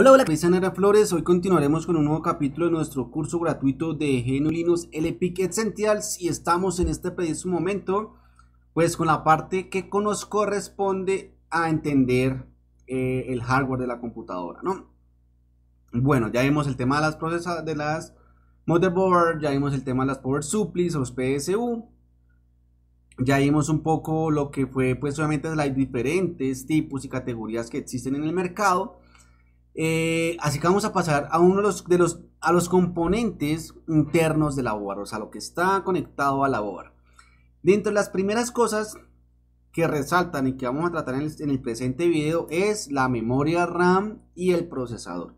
Hola, hola, soy Sanara Flores. Hoy continuaremos con un nuevo capítulo de nuestro curso gratuito de GNU LPIC Essentials y estamos en este preciso momento pues con la parte que nos corresponde a entender eh, el hardware de la computadora, ¿no? Bueno, ya vimos el tema de las procesadoras, de las motherboard, ya vimos el tema de las power supplies o los PSU, ya vimos un poco lo que fue pues obviamente las diferentes tipos y categorías que existen en el mercado eh, así que vamos a pasar a uno de los, a los componentes internos de la board, o sea, lo que está conectado a la board. Dentro de las primeras cosas que resaltan y que vamos a tratar en en el presente video es la memoria RAM y el procesador.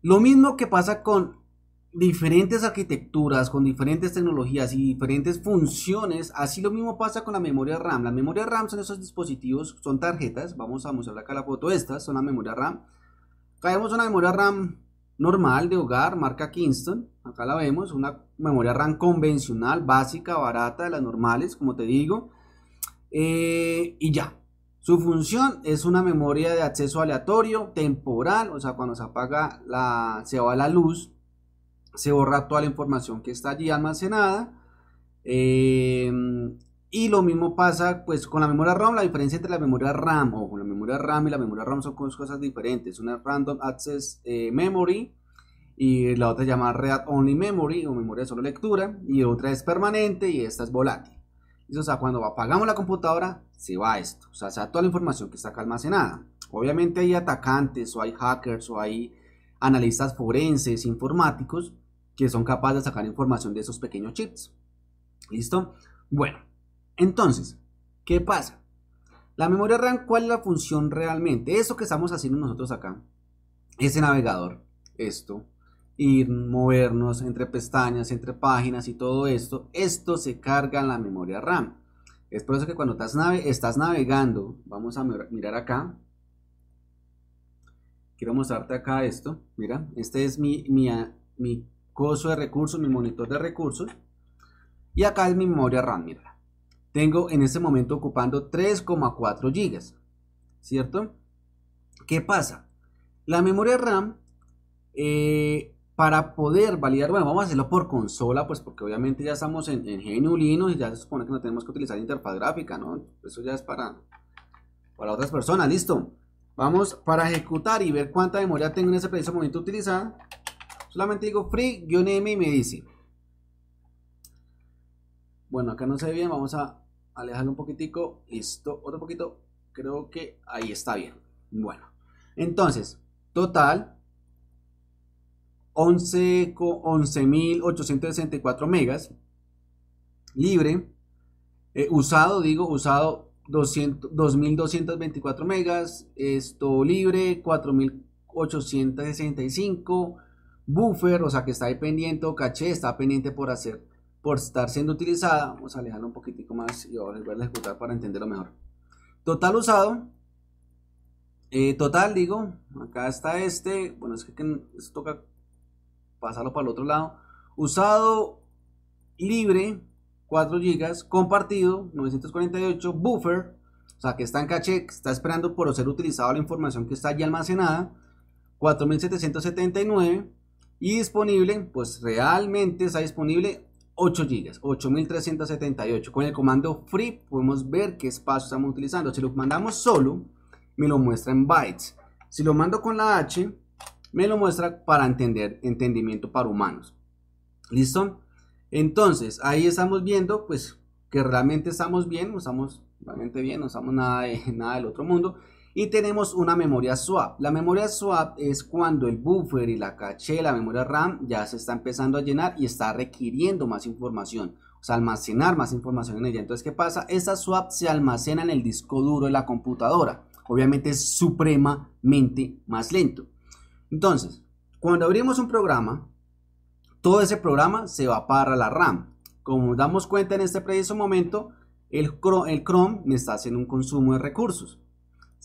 Lo mismo que pasa con diferentes arquitecturas, con diferentes tecnologías y diferentes funciones. Así lo mismo pasa con la memoria RAM. La memoria RAM son esos dispositivos, son tarjetas. Vamos a mostrar acá la foto. Estas son la memoria RAM. Acá una memoria RAM normal de hogar, marca Kingston. Acá la vemos, una memoria RAM convencional, básica, barata, de las normales, como te digo. Eh, y ya. Su función es una memoria de acceso aleatorio, temporal, o sea, cuando se apaga la, se va la luz, se borra toda la información que está allí almacenada. Em, y lo mismo pasa pues con la memoria RAM, la diferencia entre la memoria RAM o la memoria RAM y la memoria ROM son cosas diferentes. Una Random Access eh, Memory y la otra se llama Read Only Memory o memoria de solo lectura y otra es permanente y esta es volátil. o sea, cuando apagamos la computadora se va esto, o sea, se va toda la información que está acá almacenada. Obviamente hay atacantes o hay hackers o hay analistas forenses, informáticos que son capaces de sacar información de esos pequeños chips. ¿Listo? Bueno, entonces, ¿qué pasa? La memoria RAM, ¿cuál es la función realmente? Eso que estamos haciendo nosotros acá, ese navegador, esto, ir, movernos entre pestañas, entre páginas y todo esto, esto se carga en la memoria RAM. Es por eso que cuando estás, estás navegando, vamos a mirar acá. Quiero mostrarte acá esto. Mira, este es mi coso de recursos, mi monitor de recursos. Y acá es mi memoria RAM, mira. Tengo en este momento ocupando 3,4 GB, ¿cierto? ¿Qué pasa? La memoria RAM, eh, para poder validar, bueno, vamos a hacerlo por consola, pues porque obviamente ya estamos en, en GNU Linux y ya se supone que no tenemos que utilizar interfaz gráfica, ¿no? Eso ya es para, para otras personas, listo. Vamos para ejecutar y ver cuánta memoria tengo en ese preciso momento utilizada. Solamente digo free-m y me dice. Bueno, acá no se ve bien, vamos a alejarlo un poquitico. Listo, otro poquito. Creo que ahí está bien. Bueno, entonces, total 11.864 megas libre eh, usado digo usado 2.224 megas esto libre 4.865 buffer, o sea que está ahí pendiente o caché, está pendiente por hacer, por estar siendo utilizada. Vamos a alejarlo un poquitico más y ahora voy a ejecutar para entenderlo mejor. Total usado. Eh, total, digo, acá está este. Bueno, es que, toca pasarlo para el otro lado. Usado libre, 4 GB, compartido, 948, buffer, o sea que está en caché, está esperando por ser utilizado la información que está allí almacenada, 4779, y disponible, pues realmente está disponible 8 GB, 8378. Con el comando free podemos ver qué espacio estamos utilizando. Si lo mandamos solo, me lo muestra en bytes. Si lo mando con la H, me lo muestra para entender, entendimiento para humanos. ¿Listo? Entonces, ahí estamos viendo, pues, que realmente estamos bien, no estamos realmente bien, no estamos nada, de, nada del otro mundo. Y tenemos una memoria swap. La memoria swap es cuando el buffer y la caché, la memoria RAM, ya se está empezando a llenar y está requiriendo más información. O sea, almacenar más información en ella. Entonces, ¿qué pasa? Esa swap se almacena en el disco duro de la computadora. Obviamente es supremamente más lento. Entonces, cuando abrimos un programa, todo ese programa se va para la RAM. Como nos damos cuenta en este preciso momento, el Chrome me está haciendo un consumo de recursos.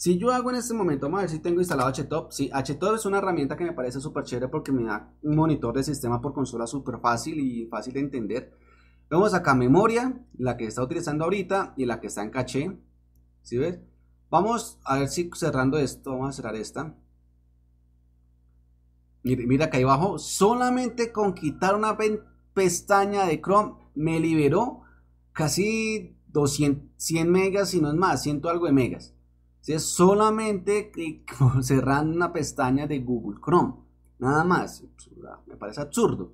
Si yo hago en este momento, vamos a ver si tengo instalado HTOP. Sí, HTOP es una herramienta que me parece súper chévere porque me da un monitor de sistema por consola súper fácil y fácil de entender. Vamos acá memoria, la que está utilizando ahorita y la que está en caché. ¿Sí ves? Vamos a ver si cerrando esto, vamos a cerrar esta. Mira, mira acá abajo, solamente con quitar una pestaña de Chrome me liberó casi 200, 100 megas, si no es más, ciento algo de megas si es solamente cerrando una pestaña de Google Chrome. Nada más. Pues, me parece absurdo.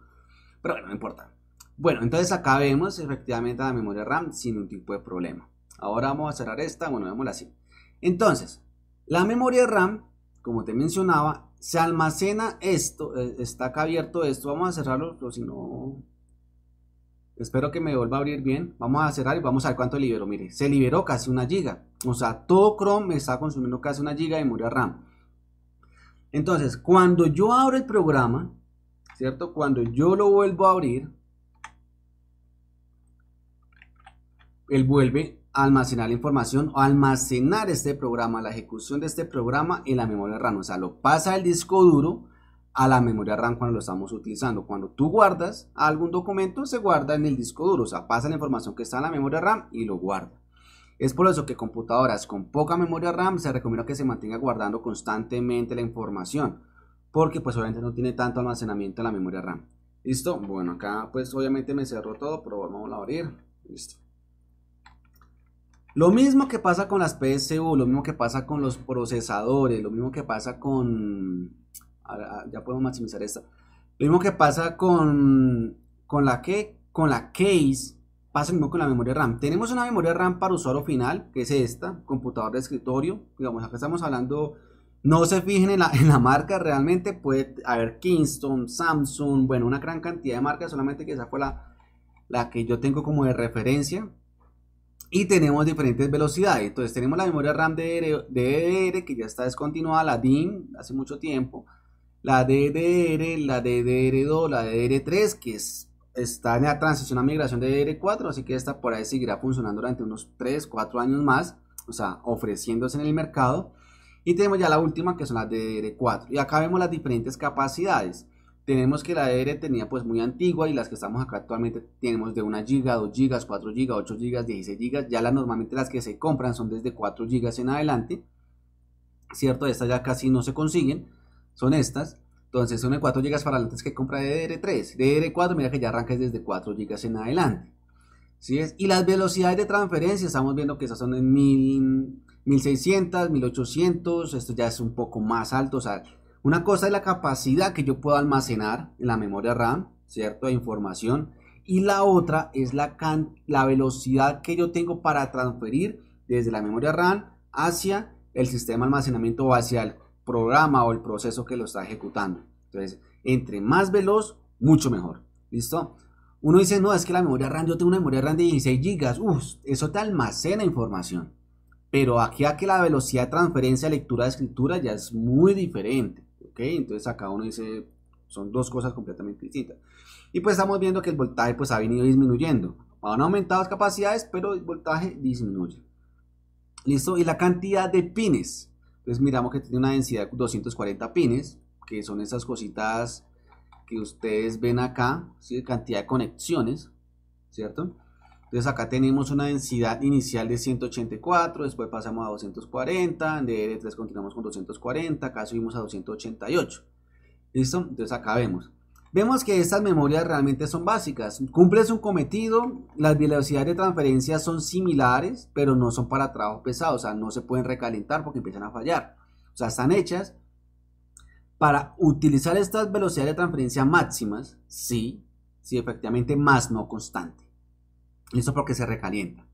Pero bueno, no importa. Bueno, entonces acabemos efectivamente la memoria RAM sin ningún tipo de problema. Ahora vamos a cerrar esta. Bueno, vémosla así. Entonces, la memoria RAM, como te mencionaba, se almacena esto. Eh, está acá abierto esto. Vamos a cerrarlo, pero si no, Espero que me vuelva a abrir bien. Vamos a cerrar y vamos a ver cuánto liberó. Mire, se liberó casi una giga. O sea, todo Chrome me está consumiendo casi una giga de memoria RAM. Entonces, cuando yo abro el programa, ¿cierto? Cuando yo lo vuelvo a abrir, él vuelve a almacenar la información o almacenar este programa, la ejecución de este programa en la memoria RAM. O sea, lo pasa al disco duro a la memoria RAM cuando lo estamos utilizando. Cuando tú guardas algún documento, se guarda en el disco duro, o sea, pasa la información que está en la memoria RAM y lo guarda. Es por eso que computadoras con poca memoria RAM se recomienda que se mantenga guardando constantemente la información, porque pues obviamente no tiene tanto almacenamiento en la memoria RAM. ¿Listo? Bueno, acá pues obviamente me cerró todo, pero vamos a abrir. Listo. Lo mismo que pasa con las PSU, lo mismo que pasa con los procesadores, lo mismo que pasa con Ah, ya podemos maximizar esta. Lo mismo que pasa con, con la que, con la case, pasa mismo con la memoria RAM. Tenemos una memoria RAM para usuario final, que es esta, computador de escritorio. Digamos, acá estamos hablando, no se fijen en la, marca realmente, puede haber Kingston, Samsung, bueno, una gran cantidad de marcas, solamente que esa fue la, que yo tengo como de referencia. Y tenemos diferentes velocidades. Entonces tenemos la memoria RAM DDR, que ya está descontinuada, la DIM, hace mucho tiempo la DDR, la DDR2, la DDR3, que es, está en la transición a migración de DDR4, así que esta por ahí seguirá funcionando durante unos 3, 4 años más, o sea, ofreciéndose en el mercado. Y tenemos ya la última que son las DDR4. Y acá vemos las diferentes capacidades. Tenemos que la DDR tenía pues muy antigua y las que estamos acá actualmente tenemos de 1 GB, 2 GB, 4 GB, 8 GB, 16 GB. Ya las, normalmente las que se compran son desde 4 GB en adelante. Cierto, estas ya casi no se consiguen son estas. Entonces son de 4 GB para adelante que compra DDR3. DDR4, mira que ya arranca desde 4 GB en adelante. ¿Sí es? Y las velocidades de transferencia, estamos viendo que esas son en 1600, 1800. Esto ya es un poco más alto. O sea, una cosa es la capacidad que yo puedo almacenar en la memoria RAM, ¿cierto? De información. Y la otra es la, la velocidad que yo tengo para transferir desde la memoria RAM hacia el sistema de almacenamiento o hacia programa o el proceso que lo está ejecutando. Entonces, entre más veloz, mucho mejor. ¿Listo? Uno dice, no, es que la memoria RAM, yo tengo una memoria RAM de 16 GB. Uf, eso te almacena información. Pero aquí a que la velocidad de transferencia, lectura, escritura ya es muy diferente. ¿Ok? Entonces acá uno dice, son dos cosas completamente distintas. Y pues estamos viendo que el voltaje pues ha venido disminuyendo. Han aumentado las capacidades, pero el voltaje disminuye. Listo. Y la cantidad de pines. Entonces miramos que tiene una densidad de 240 pines, que son esas cositas que ustedes ven acá, cantidad de conexiones, ¿cierto? Entonces acá tenemos una densidad inicial de 184, después pasamos a 240, en R3 continuamos con 240, acá subimos a 288. ¿Listo? Entonces acá vemos. Vemos que estas memorias realmente son básicas. Cumples un cometido, las velocidades de transferencia son similares, pero no son para trabajos pesados, o sea, no se pueden recalentar porque empiezan a fallar. O sea, están hechas para utilizar estas velocidades de transferencia máximas, sí, sí, efectivamente, más no constante. Eso porque se recalienta.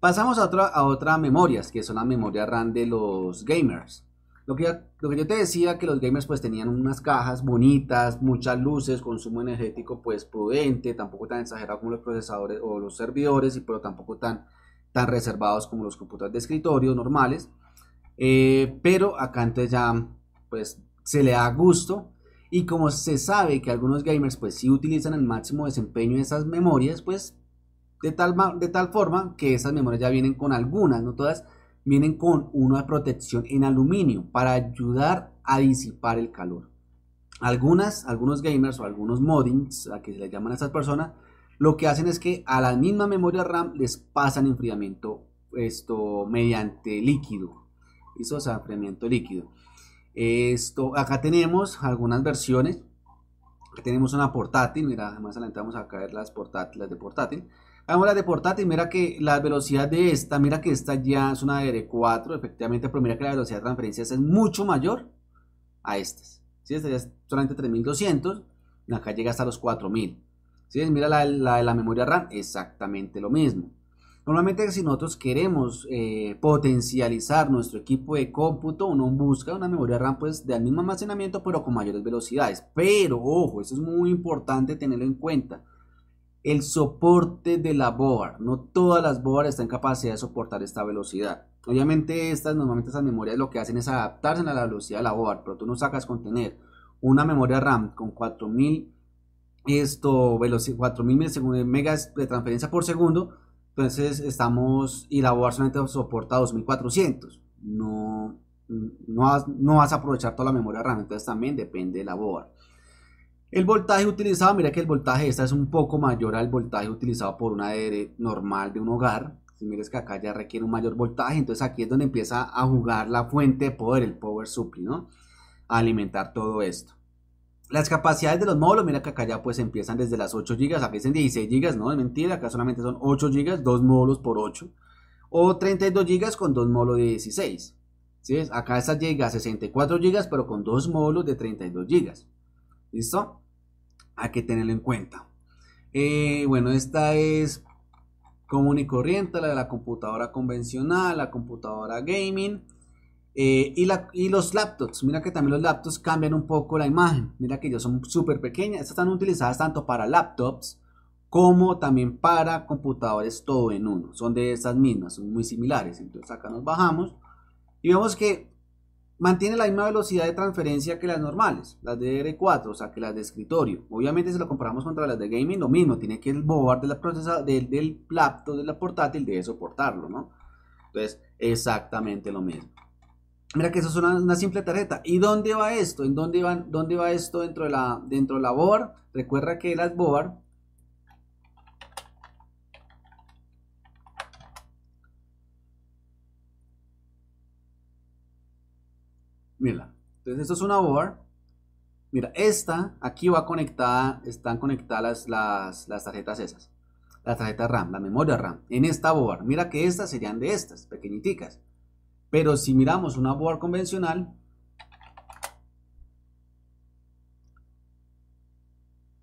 Pasamos a otra, a memorias, que son las memorias RAM de los gamers. Lo que, yo te decía, que los gamers pues tenían unas cajas bonitas, muchas luces, consumo energético pues prudente, tampoco tan exagerado como los procesadores o los servidores, pero tampoco tan, tan reservados como los computadores de escritorio normales. Eh, pero acá antes ya pues se le da gusto y como se sabe que algunos gamers pues sí utilizan el máximo desempeño de esas memorias, pues de tal, de tal forma que esas memorias ya vienen con algunas, no todas, vienen con una protección en aluminio para ayudar a disipar el calor. Algunas, algunos gamers o algunos moddings, a que se le llaman a estas personas, lo que hacen es que a la misma memoria RAM les pasan enfriamiento esto mediante líquido. Eso o enfriamiento líquido. Esto, acá tenemos algunas versiones. tenemos una portátil, mira, más adelante vamos a caer las portátiles de portátil. Hagamos la de portátil, mira que la velocidad de esta, mira que esta ya es una r 4 efectivamente, pero mira que la velocidad de transferencia es mucho mayor a estas. Si Esta ya es solamente 3200, acá llega hasta los 4000. Si Mira la, de la memoria RAM, exactamente lo mismo. Normalmente si nosotros queremos eh, potencializar nuestro equipo de cómputo, uno busca una memoria RAM pues del mismo almacenamiento pero con mayores velocidades. Pero ojo, eso es muy importante tenerlo en cuenta el soporte de la board. No todas las BOAR están capaces de soportar esta velocidad. Obviamente estas normalmente estas memorias lo que hacen es adaptarse a la velocidad de la board, pero tú no sacas con tener una memoria RAM con 4000 esto 4000 megas de transferencia por segundo, entonces estamos y la board solamente soporta 2400. No no vas, no vas a aprovechar toda la memoria RAM, entonces también depende de la board. El voltaje utilizado, mira que el voltaje esta es un poco mayor al voltaje utilizado por una ADR normal de un hogar. Si mires que acá ya requiere un mayor voltaje, entonces aquí es donde empieza a jugar la fuente de poder, el power supply, ¿no? A alimentar todo esto. Las capacidades de los módulos, mira que acá ya pues empiezan desde las 8 GB, veces 16 GB, no, es mentira, acá solamente son 8 GB, dos módulos por 8, o 32 GB con dos módulos de 16. ¿sí? Acá esta llega a 64 GB, pero con dos módulos de 32 GB. ¿Listo? Hay que tenerlo en cuenta. Eh, bueno, esta es común y corriente, la de la computadora convencional, la computadora gaming. Eh, y, y, los laptops, mira que también los laptops cambian un poco la imagen. Mira que ellos son súper pequeñas. Estas están utilizadas tanto para laptops como también para computadores todo en uno. Son de esas mismas, son muy similares. Entonces acá nos bajamos y vemos que mantiene la misma velocidad de transferencia que las normales, las de r 4 o sea que las de escritorio. Obviamente si lo comparamos contra las de gaming, lo mismo, tiene que el board de la procesa, del, del laptop, de la portátil, debe soportarlo, ¿no? Entonces, exactamente lo mismo. Mira que eso es una, simple tarjeta. ¿Y dónde va esto? ¿En dónde, van, dónde va esto dentro de la, dentro de Recuerda que las board Entonces esto es una board. Mira, esta, aquí va conectada, están conectadas las, tarjetas esas. La tarjeta RAM, la memoria RAM. En esta board, mira que estas serían de estas, pequeñiticas. Pero si miramos una board convencional,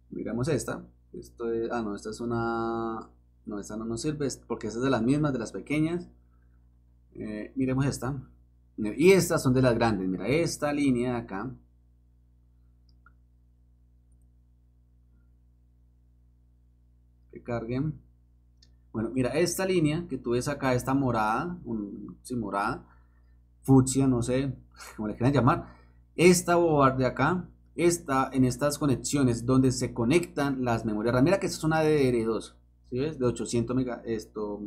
miramos esta. Esto es, ah, no, esta es una... No, esta no nos sirve porque esta es de las mismas, de las pequeñas. Eh, miremos esta. Y estas son de las grandes. Mira, esta línea de acá. Que carguen. Bueno, mira, esta línea que tú ves acá, esta morada, un, morada, fucsia, no sé como le quieran llamar. Esta board de acá está en estas conexiones donde se conectan las memorias Mira que esta es una DDR2, ¿sí ves? De 800 mega, esto,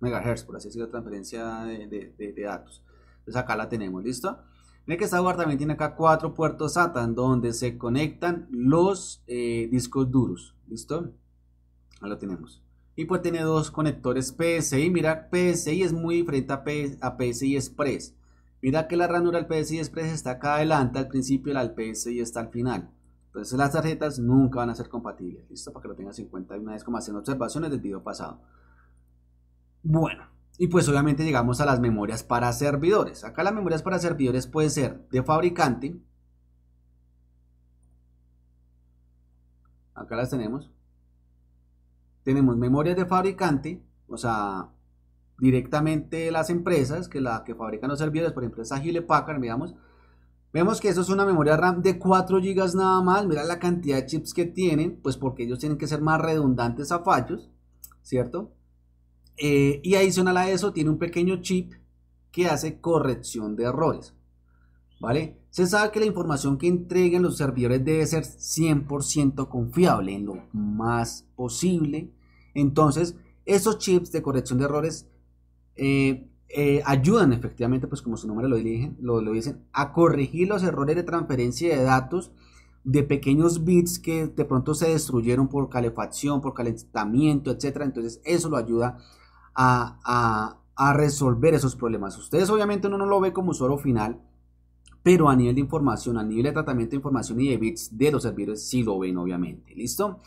megahertz, por así decirlo, transferencia de datos. Entonces acá la tenemos, ¿listo? Miren que esta guarda también tiene acá cuatro puertos SATA donde se conectan los eh, discos duros, ¿listo? Ahí lo tenemos. Y pues tiene dos conectores PSI. Mira, PSI es muy diferente a, PSI Express. Mira que la ranura del PSI Express está acá adelante al principio y la del PSI está al final. Entonces las tarjetas nunca van a ser compatibles. Listo, para que lo tengas en cuenta una vez como haciendo observaciones del video pasado. Bueno, y pues obviamente llegamos a las memorias para servidores. Acá las memorias para servidores puede ser de fabricante. Acá las tenemos. Tenemos memorias de fabricante, o sea, directamente las empresas que la que fabrican los servidores, por ejemplo, es Agile Packard, miramos. Vemos que eso es una memoria RAM de 4 GB nada más. Mira la cantidad de chips que tienen, pues porque ellos tienen que ser más redundantes a fallos, ¿cierto? Eh, y adicional a eso tiene un pequeño chip que hace corrección de errores. ¿Vale? Se sabe que la información que entreguen los servidores debe ser 100% confiable en lo más posible. Entonces, esos chips de corrección de errores eh, eh, ayudan efectivamente, pues como su nombre lo, dirigen, lo dicen, a corregir los errores de transferencia de datos de pequeños bits que de pronto se destruyeron por calefacción, por calentamiento, etcétera. Entonces, eso lo ayuda a, resolver esos problemas. Ustedes obviamente no lo ven como usuario final, pero a nivel de información, a nivel de tratamiento de información y de bits de los servidores sí lo ven obviamente, ¿listo?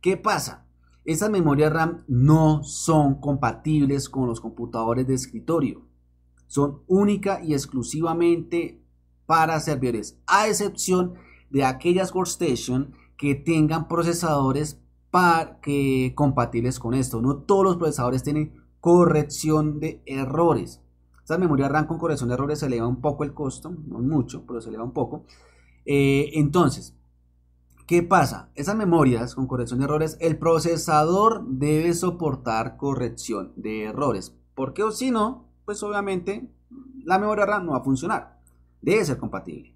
¿Qué pasa? esas memorias RAM no son compatibles con los computadores de escritorio. Son única y exclusivamente para servidores, a excepción de aquellas workstation que tengan procesadores que, compatibles con esto. No todos los procesadores tienen corrección de errores. esas memorias RAM con corrección de errores se eleva un poco el costo, no mucho, pero se eleva un poco. Eh, entonces, ¿qué pasa? Esas memorias con corrección de errores, el procesador debe soportar corrección de errores. Porque o si no, pues obviamente la memoria RAM no va a funcionar. Debe ser compatible.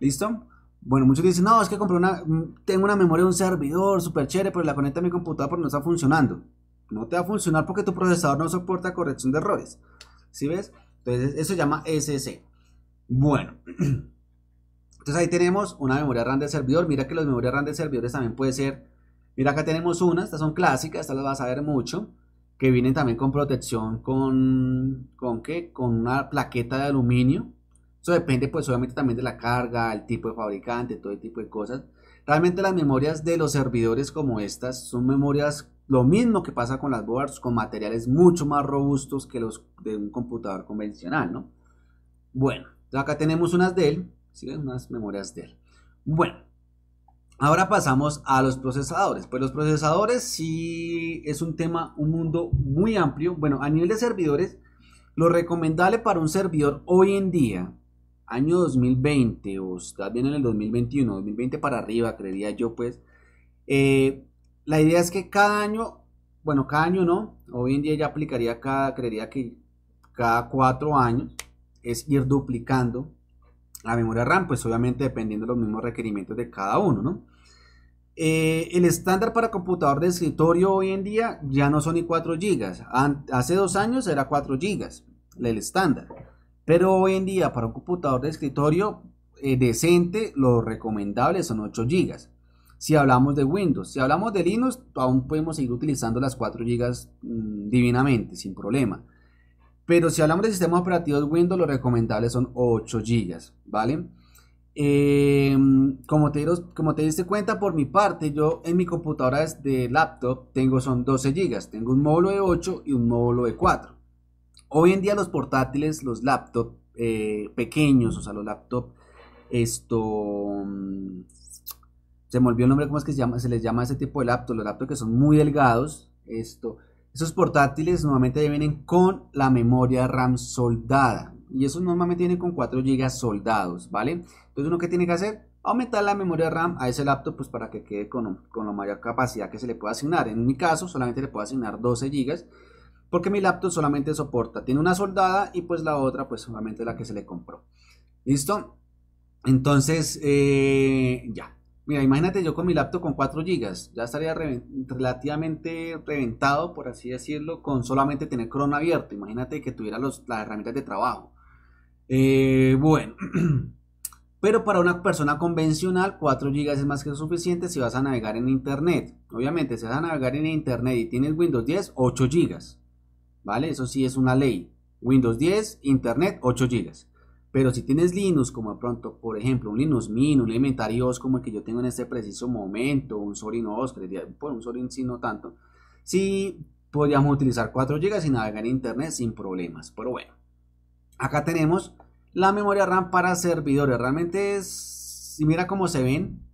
¿Listo? Bueno, muchos dicen, no, es que compré una, mm, tengo una memoria de un servidor súper chévere, pero la conecta a mi computadora porque no está funcionando. No te va a funcionar porque tu procesador no soporta corrección de errores. ¿Sí ves? Entonces, eso se llama SC. Bueno. Entonces ahí tenemos una memoria RAM de servidor. Mira que las memorias RAM de servidores también puede ser. Mira acá tenemos una, estas son clásicas, estas las vas a ver mucho. Que vienen también con protección con. ¿Con qué? Con una plaqueta de aluminio. Eso depende, pues, obviamente también de la carga, el tipo de fabricante, todo tipo de cosas. Realmente las memorias de los servidores como estas son memorias lo mismo que pasa con las boards, con materiales mucho más robustos que los de un computador convencional, ¿no? Bueno, acá tenemos unas Dell, ¿sí? unas memorias Dell. Bueno, ahora pasamos a los procesadores. Pues los procesadores sí es un tema, un mundo muy amplio. Bueno, a nivel de servidores, lo recomendable para un servidor hoy en día, año 2020 o está bien en el 2021, 2020 para arriba, creería yo, pues, eh, la idea es que cada año, bueno, cada año no, hoy en día ya aplicaría cada, creería que cada cuatro años, es ir duplicando la memoria RAM, pues obviamente dependiendo de los mismos requerimientos de cada uno, ¿no? Eh, el estándar para computador de escritorio hoy en día ya no son ni 4 GB. hace dos años era 4 GB el estándar. Pero hoy en día para un computador de escritorio eh, decente lo recomendable son 8 GB si hablamos de Windows. Si hablamos de Linux, aún podemos seguir utilizando las 4 GB mm, divinamente, sin problema. Pero si hablamos de sistemas operativos Windows, lo recomendable son 8 GB, ¿vale? Em, como, te, como te diste cuenta, por mi parte, yo en mi computadora de laptop tengo son 12 GB. Tengo un módulo de 8 y un módulo de 4. Hoy en día los portátiles, los laptops eh, pequeños, o sea, los laptops esto mm, se me el nombre, ¿cómo es que se, llama? se les llama ese tipo de laptops? Los laptops que son muy delgados, esto, esos portátiles normalmente vienen con la memoria RAM soldada. Y esos normalmente vienen con 4 GB soldados, ¿vale? Entonces, uno que tiene que hacer, aumentar la memoria RAM a ese laptop pues para que quede con, la mayor capacidad que se le pueda asignar. En mi caso, solamente le puedo asignar 12 GB porque mi laptop solamente soporta, tiene una soldada y pues la otra pues solamente la que se le compró. ¿Listo? Entonces, eh, ya, Mira, imagínate yo con mi laptop con 4 GB, ya estaría relativamente reventado, por así decirlo, con solamente tener Chrome abierto. Imagínate que tuviera las herramientas de trabajo. Eh, bueno, pero para una persona convencional, 4 GB es más que suficiente si vas a navegar en Internet. Obviamente, si vas a navegar en Internet y tienes Windows 10, 8 GB. ¿Vale? Eso sí es una ley. Windows 10, Internet, 8 GB. Pero si tienes Linux, como de pronto, por ejemplo, un Linux Mint, un Elementary como el que yo tengo en este preciso momento, un Sorin OS, un Sorin sí no tanto, sí podríamos utilizar 4 GB y navegar en Internet sin problemas. Pero bueno, acá tenemos la memoria RAM para servidores. Realmente es, si mira cómo se ven,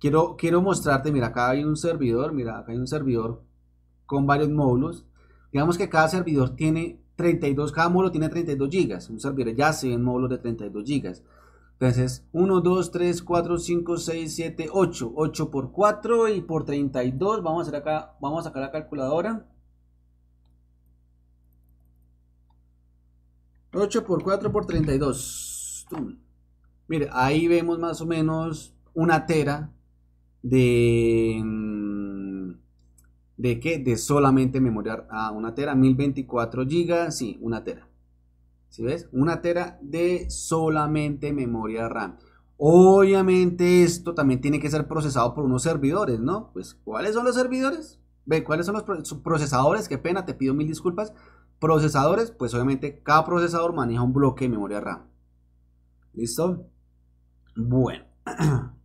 quiero, quiero mostrarte, mira, acá hay un servidor, mira, acá hay un servidor con varios módulos. Digamos que cada servidor tiene 32, cada módulo tiene 32 gigas. Un servidor ya se ven módulos de 32 gigas. Entonces, 1, 2, 3, 4, 5, 6, 7, 8. 8 por 4 y por 32. Vamos a, hacer acá, vamos a sacar la calculadora. 8 por 4 por 32. Mire, ahí vemos más o menos una tera de mm, ¿De qué? De solamente memoria a ah, una tera, 1024 GB, sí, una tera. ¿Sí ves? Una tera de solamente memoria RAM. Obviamente esto también tiene que ser procesado por unos servidores, ¿no? Pues, ¿cuáles son los servidores? Ve, ¿cuáles son los procesadores? Qué pena, te pido mil disculpas. Procesadores, pues obviamente cada procesador maneja un bloque de memoria RAM. ¿Listo? Bueno.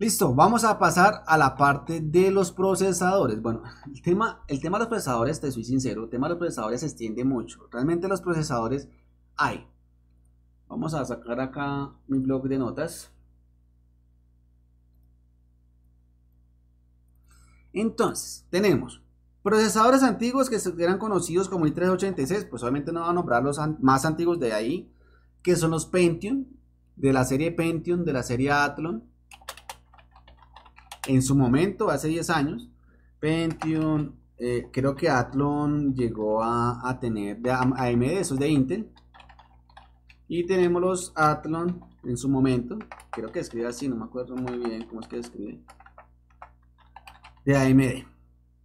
Listo, vamos a pasar a la parte de los procesadores. Bueno, el tema, el tema de los procesadores, te soy sincero, el tema de los procesadores se extiende mucho. Realmente los procesadores hay. Vamos a sacar acá mi blog de notas. Entonces, tenemos procesadores antiguos que eran conocidos como i386, pues obviamente no voy a nombrar los más antiguos de ahí, que son los Pentium, de la serie Pentium, de la serie Athlon, en su momento, hace 10 años, Pentium, eh, creo que Athlon llegó a, tener AMD, eso es de Intel. Y tenemos los Athlon en su momento, creo que escribe así, no me acuerdo muy bien cómo es que escribe, de AMD.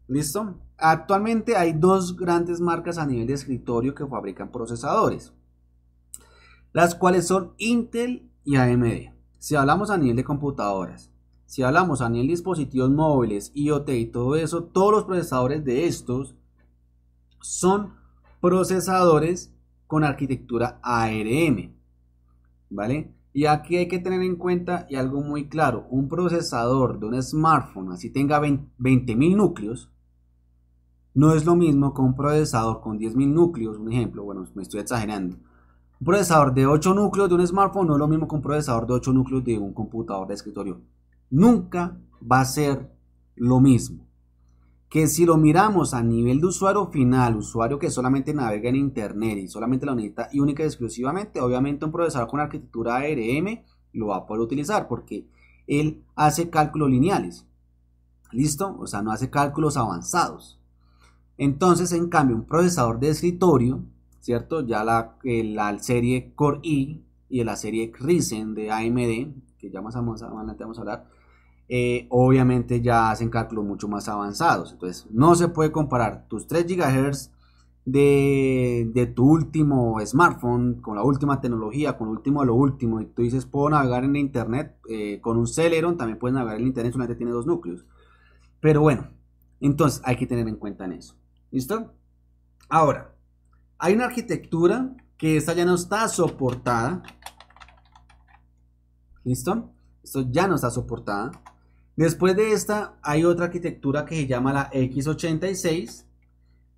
¿Listo? Actualmente hay dos grandes marcas a nivel de escritorio que fabrican procesadores, las cuales son Intel y AMD. Si hablamos a nivel de computadoras, si hablamos a nivel dispositivos móviles, IoT y todo eso, todos los procesadores de estos son procesadores con arquitectura ARM. ¿Vale? Y aquí hay que tener en cuenta y algo muy claro, un procesador de un smartphone, así tenga 20.000 núcleos, no es lo mismo que un procesador con 10.000 núcleos, un ejemplo, bueno, me estoy exagerando. Un procesador de 8 núcleos de un smartphone no es lo mismo que un procesador de 8 núcleos de un computador de escritorio nunca va a ser lo mismo. Que si lo miramos a nivel de usuario final, usuario que solamente navega en Internet y solamente lo necesita y única y exclusivamente, obviamente un procesador con arquitectura ARM lo va a poder utilizar porque él hace cálculos lineales. ¿Listo? O sea, no hace cálculos avanzados. Entonces, en cambio, un procesador de escritorio, ¿cierto? Ya la, eh, la serie Core i y de la serie Ryzen de AMD, que ya más adelante vamos a hablar, eh, obviamente ya hacen cálculos mucho más avanzados. Entonces, no se puede comparar tus 3 GHz de, tu último smartphone con la última tecnología, con lo último de lo último. Y tú dices, puedo navegar en internet eh, con un Celeron, también puedes navegar en internet, solamente tiene dos núcleos. Pero bueno, entonces hay que tener en cuenta en eso. ¿Listo? Ahora, hay una arquitectura que esta ya no está soportada. ¿Listo? Esto ya no está soportada. Después de esta hay otra arquitectura que se llama la X86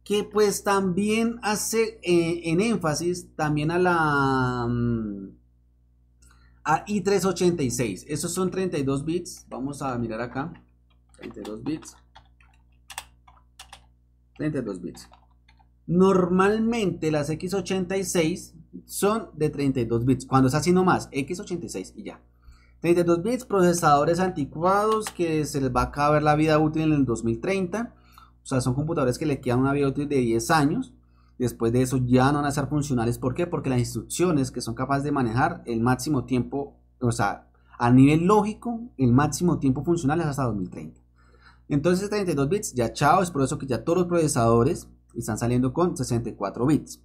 que pues también hace eh, en énfasis también a la mm, a i386. Esos son 32 bits. Vamos a mirar acá. 32 bits. 32 bits. Normalmente las x86 son de 32 bits, cuando es así nomás, x86 y ya. 32 bits, procesadores anticuados que se les va a acabar la vida útil en el 2030. O sea, son computadores que le quedan una vida útil de 10 años. Después de eso ya no van a ser funcionales. ¿Por qué? Porque las instrucciones que son capaces de manejar el máximo tiempo, o sea, a nivel lógico, el máximo tiempo funcional es hasta 2030. Entonces 32 bits, ya chao, es por eso que ya todos los procesadores y están saliendo con 64 bits.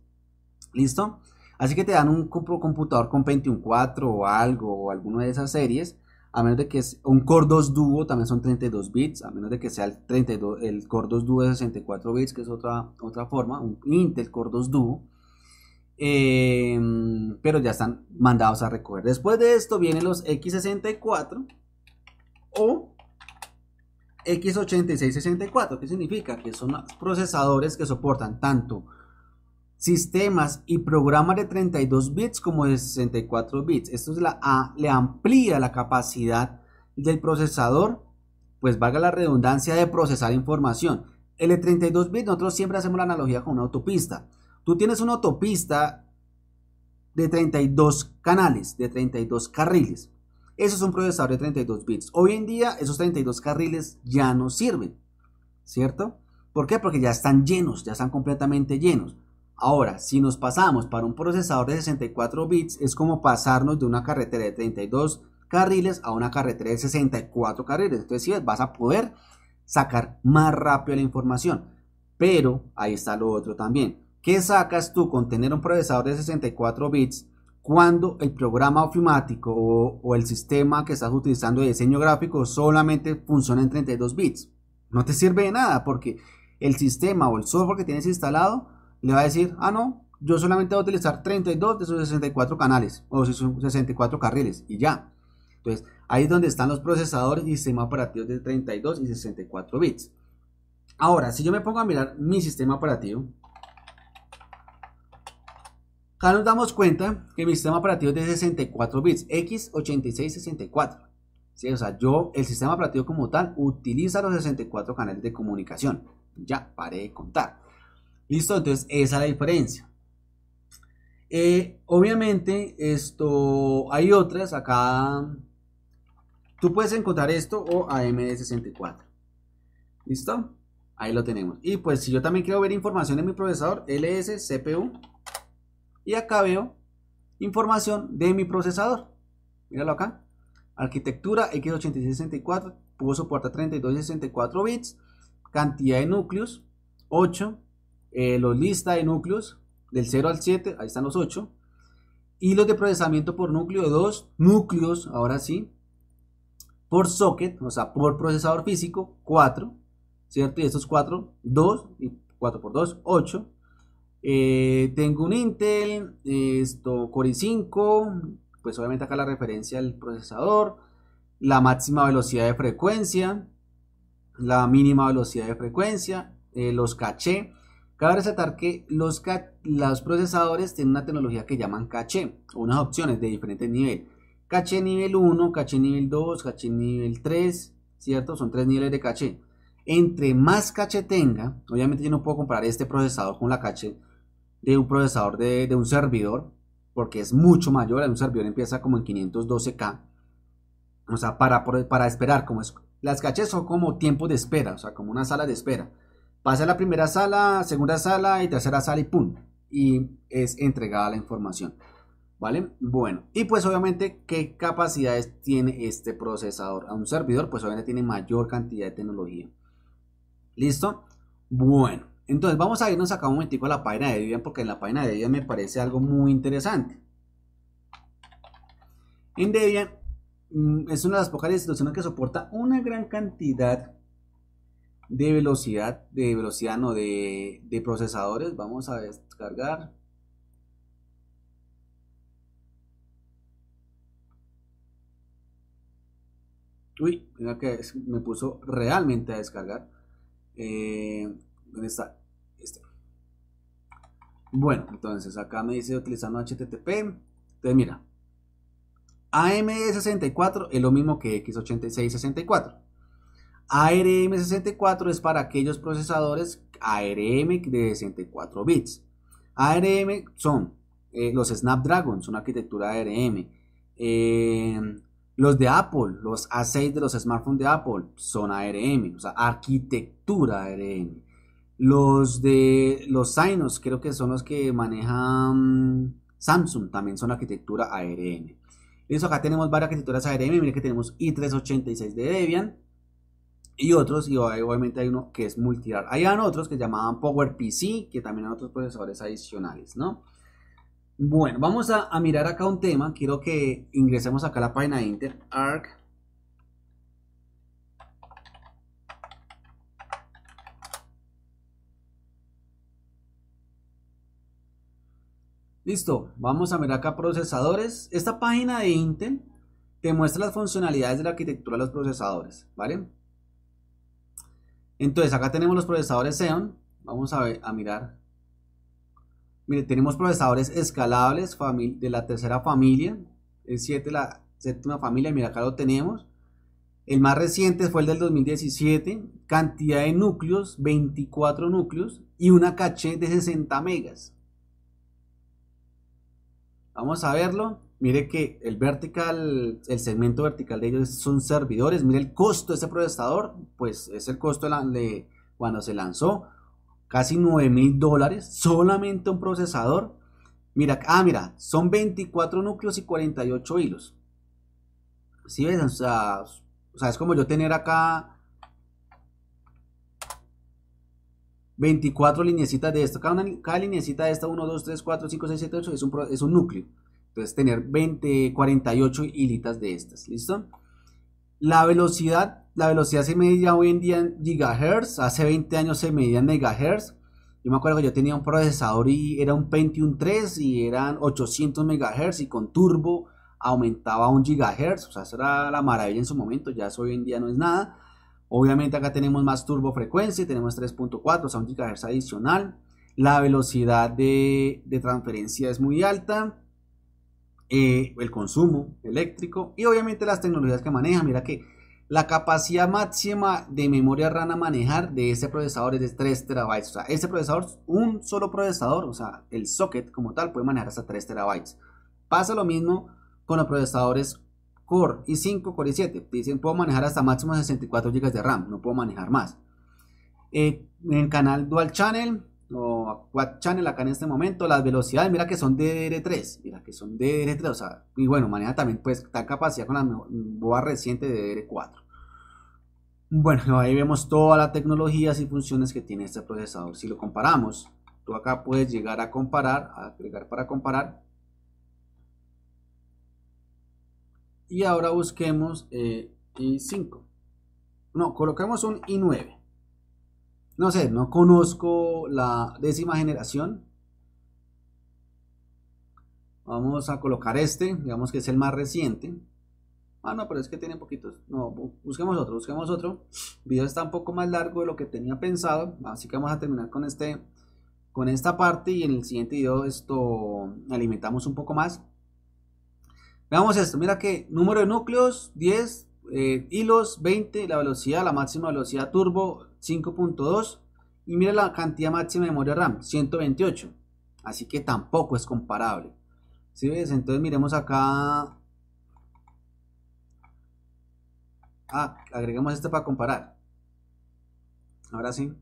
¿Listo? Así que te dan un computador con 21.4 o algo, o alguna de esas series, a menos de que es un Core 2 Duo, también son 32 bits, a menos de que sea el, 32, el Core 2 Duo de 64 bits, que es otra, otra forma, un Intel Core 2 Duo. Em, pero ya están mandados a recoger. Después de esto vienen los X64 o X8664, qué significa que son procesadores que soportan tanto sistemas y programas de 32 bits como de 64 bits. Esto es la a, le amplía la capacidad del procesador, pues valga la redundancia de procesar información. El de 32 bits, nosotros siempre hacemos la analogía con una autopista. Tú tienes una autopista de 32 canales, de 32 carriles. Eso es un procesador de 32 bits. Hoy en día esos 32 carriles ya no sirven, ¿cierto? ¿Por qué? Porque ya están llenos, ya están completamente llenos. Ahora, si nos pasamos para un procesador de 64 bits, es como pasarnos de una carretera de 32 carriles a una carretera de 64 carriles. Entonces, sí, vas a poder sacar más rápido la información. Pero ahí está lo otro también. ¿Qué sacas tú con tener un procesador de 64 bits cuando el programa ofimático o, el sistema que estás utilizando de diseño gráfico solamente funciona en 32 bits. No te sirve de nada porque el sistema o el software que tienes instalado le va a decir, ah, no, yo solamente voy a utilizar 32 de sus 64 canales o sus 64 carriles y ya. Entonces, ahí es donde están los procesadores y sistemas operativos de 32 y 64 bits. Ahora, si yo me pongo a mirar mi sistema operativo, Acá nos damos cuenta que mi sistema operativo es de 64 bits, x8664. ¿Sí? O sea, yo, el sistema operativo como tal, utiliza los 64 canales de comunicación. Ya, paré de contar. Listo, entonces esa es la diferencia. Eh, obviamente, esto hay otras acá. Tú puedes encontrar esto o AMD64. ¿Listo? Ahí lo tenemos. Y pues si yo también quiero ver información en mi procesador, LS, CPU, y acá veo información de mi procesador. Míralo acá. Arquitectura X8664, Puedo soportar 3264 32 64 bits. Cantidad de núcleos, 8. Eh, los lista de núcleos, del 0 al 7, ahí están los 8. Hilos de procesamiento por núcleo, 2 núcleos, ahora sí. Por socket, o sea, por procesador físico, 4. ¿Cierto? Y estos 4, 2 y 4 por 2, 8 eh, tengo un Intel, esto, Core i5, pues obviamente acá la referencia al procesador, la máxima velocidad de frecuencia, la mínima velocidad de frecuencia, eh, los caché. Cabe resaltar que los, los, procesadores tienen una tecnología que llaman caché, unas opciones de diferentes niveles. Caché nivel 1, caché nivel 2, caché nivel 3, ¿cierto? Son tres niveles de caché. Entre más caché tenga, obviamente yo no puedo comparar este procesador con la caché de un procesador de, un servidor, porque es mucho mayor, un servidor empieza como en 512K. O sea, para, para esperar, como es, las cachés son como tiempo de espera, o sea, como una sala de espera. Pasa la primera sala, segunda sala y tercera sala y pum. Y es entregada la información. ¿Vale? Bueno, y pues obviamente, ¿qué capacidades tiene este procesador? A un servidor, pues obviamente tiene mayor cantidad de tecnología. ¿Listo? Bueno, entonces vamos a irnos acá un momentico a la página de Debian porque en la página de Debian me parece algo muy interesante. En Debian mm, es una de las pocas instituciones que soporta una gran cantidad de velocidad, de velocidad no, de, procesadores. Vamos a descargar. Uy, mira que me puso realmente a descargar. Eh, ¿Dónde está? Bueno, entonces acá me dice utilizando HTTP. Entonces mira, am 64 es lo mismo que X8664. ARM64 es para aquellos procesadores ARM de 64 bits. ARM son eh, los Snapdragon, son arquitectura ARM. Eh, los de Apple, los A6 de los smartphones de Apple son ARM, o sea, arquitectura ARM. Los de los Synos, creo que son los que manejan Samsung, también son arquitectura ARM. Listo, acá tenemos varias arquitecturas ARM, miren que tenemos i386 de Debian y otros, y obviamente hay uno que es multirar. Hay otros que llamaban PowerPC, que también hay otros procesadores adicionales, ¿no? Bueno, vamos a, mirar acá un tema. Quiero que ingresemos acá a la página de InterArc. Listo, vamos a mirar acá procesadores. Esta página de Intel te muestra las funcionalidades de la arquitectura de los procesadores, ¿vale? Entonces, acá tenemos los procesadores Xeon. Vamos a, ver, a mirar. Mire, tenemos procesadores escalables de la tercera familia. El 7, la séptima familia. Mira, acá lo tenemos. El más reciente fue el del 2017. Cantidad de núcleos, 24 núcleos. Y una caché de 60 megas. Vamos a verlo. Mire que el vertical, el segmento vertical de ellos son servidores. Mire el costo de ese procesador, pues es el costo de, cuando se lanzó. Casi 9 mil dólares, solamente un procesador. Mira, ah, mira, son 24 núcleos y 48 hilos. si ves? o sea, es como yo tener acá 24 lineecitas de esto. Cada, línea de esta, 1, 2, 3, 4, 5, 6, 7, 8, es un, es un núcleo. Entonces, tener 20, 48 hilitas de estas, ¿listo? La velocidad, la velocidad se medía hoy en día en gigahertz, hace 20 años se medía en megahertz. Yo me acuerdo que yo tenía un procesador y era un Pentium 3 y eran 800 megahertz y con turbo aumentaba a un gigahertz, o sea, eso era la maravilla en su momento, ya eso hoy en día no es nada Obviamente acá tenemos más turbofrecuencia, tenemos 3.4, o sea, un GHz adicional. La velocidad de, transferencia es muy alta. Eh, el consumo eléctrico y obviamente las tecnologías que maneja. Mira que la capacidad máxima de memoria RAM a manejar de ese procesador es de 3 terabytes. O sea, este procesador, un solo procesador, o sea, el socket como tal, puede manejar hasta 3 terabytes. Pasa lo mismo con los procesadores Core i5, Core i7. Dicen, puedo manejar hasta máximo 64 GB de RAM, no puedo manejar más. Eh, en en canal Dual Channel o Quad Channel acá en este momento, las velocidades, mira que son DDR3, mira que son DDR3, o sea, y bueno, maneja también pues tal capacidad con la boa reciente de DDR4. Bueno, ahí vemos todas las tecnologías y funciones que tiene este procesador. Si lo comparamos, tú acá puedes llegar a comparar, a agregar para comparar Y ahora busquemos eh, I5. No, coloquemos un I9. No sé, no conozco la décima generación. Vamos a colocar este, digamos que es el más reciente. Ah, no, pero es que tiene poquitos. No, busquemos otro, busquemos otro. El video está un poco más largo de lo que tenía pensado. Así que vamos a terminar con este con esta parte y en el siguiente video esto alimentamos un poco más. Veamos esto, mira que número de núcleos 10, eh, hilos 20, la velocidad, la máxima velocidad turbo 5.2 y mira la cantidad máxima de memoria RAM 128. Así que tampoco es comparable. ¿Sí ves? Entonces miremos acá. Ah, agregamos esto para comparar. Ahora sí.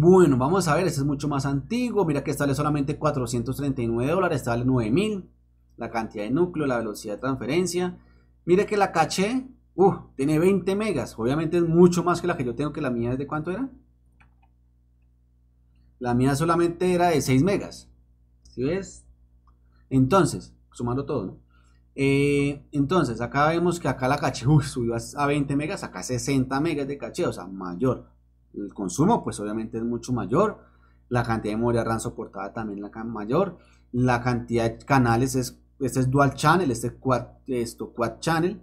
Bueno, vamos a ver, este es mucho más antiguo. Mira que está le solamente 439 dólares, está vale 9000. La cantidad de núcleo, la velocidad de transferencia. Mira que la caché, uh, tiene 20 megas. Obviamente es mucho más que la que yo tengo, que la mía es de cuánto era. La mía solamente era de 6 megas. ¿Sí ves? Entonces, sumando todo, eh, entonces, acá vemos que acá la caché uh, subió a 20 megas, acá 60 megas de caché, o sea, mayor el consumo pues obviamente es mucho mayor, la cantidad de memoria RAM soportada también la mayor, la cantidad de canales es, este es dual channel, este es quad, esto, quad channel,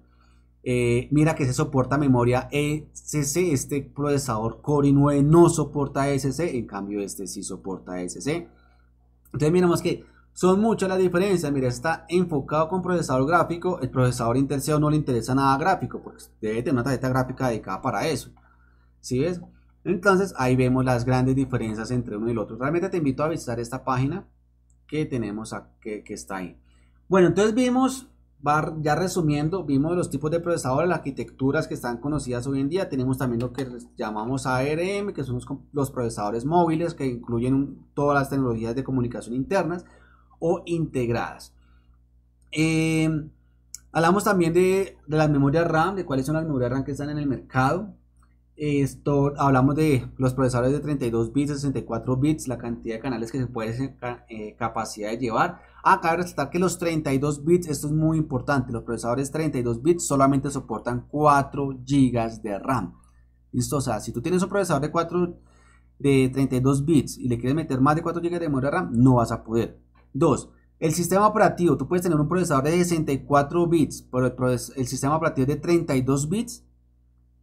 eh, mira que se soporta memoria ECC, este procesador Core i9 no soporta ECC, en cambio este sí soporta ECC. Entonces miramos que son muchas las diferencias, mira, está enfocado con procesador gráfico, el procesador interseo no le interesa nada gráfico, porque debe tener una tarjeta gráfica dedicada para eso. ¿Sí ves? Entonces ahí vemos las grandes diferencias entre uno y el otro. Realmente te invito a visitar esta página que tenemos que, está ahí. Bueno, entonces vimos, ya resumiendo, vimos los tipos de procesadores, las arquitecturas que están conocidas hoy en día. Tenemos también lo que llamamos ARM, que son los, procesadores móviles que incluyen todas las tecnologías de comunicación internas o integradas. Eh, hablamos también de, de las memorias RAM, de cuáles son las memorias RAM que están en el mercado esto, hablamos de los procesadores de 32 bits, 64 bits, la cantidad de canales que se puede, eh, capacidad de llevar. Acá ah, cabe resaltar que los 32 bits, esto es muy importante, los procesadores 32 bits solamente soportan 4 GB de RAM. Listo, o sea, si tú tienes un procesador de 4 de 32 bits y le quieres meter más de 4 GB de memoria RAM, no vas a poder. 2. El sistema operativo, tú puedes tener un procesador de 64 bits, pero el, el sistema operativo es de 32 bits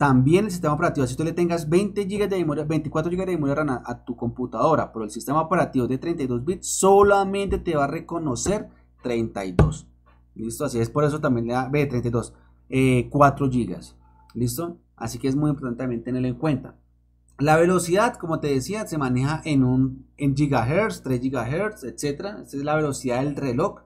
también el sistema operativo, si tú le tengas 20 GB de memoria, 24 GB de memoria a tu computadora, pero el sistema operativo de 32 bits solamente te va a reconocer 32. ¿Listo? Así es, por eso también le da B32, 4 GB. ¿Listo? Así que es muy importante también tenerlo en cuenta. La velocidad, como te decía, se maneja en, un, en gigahertz, 3 gigahertz, etc. Esta es la velocidad del reloj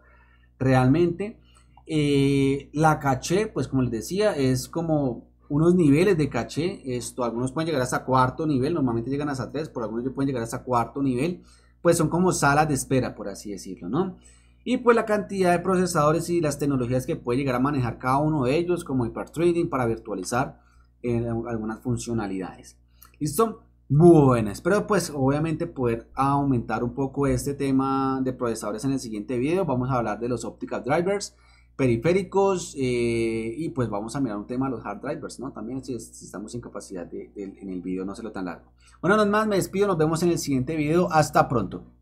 realmente. Eh, la caché, pues como les decía, es como unos niveles de caché. Esto, algunos pueden llegar hasta cuarto nivel, normalmente llegan hasta tres, por algunos pueden llegar hasta cuarto nivel. Pues son como salas de espera, por así decirlo, ¿no? Y pues la cantidad de procesadores y las tecnologías que puede llegar a manejar cada uno de ellos, como hyperthreading para virtualizar eh, algunas funcionalidades. ¿Listo? buenas. espero pues obviamente poder aumentar un poco este tema de procesadores en el siguiente video. Vamos a hablar de los optical drivers periféricos eh, y pues vamos a mirar un tema los hard drivers, ¿no? También si, si estamos en capacidad de, en el video no se lo tan largo. Bueno, no más, me despido, nos vemos en el siguiente video, hasta pronto.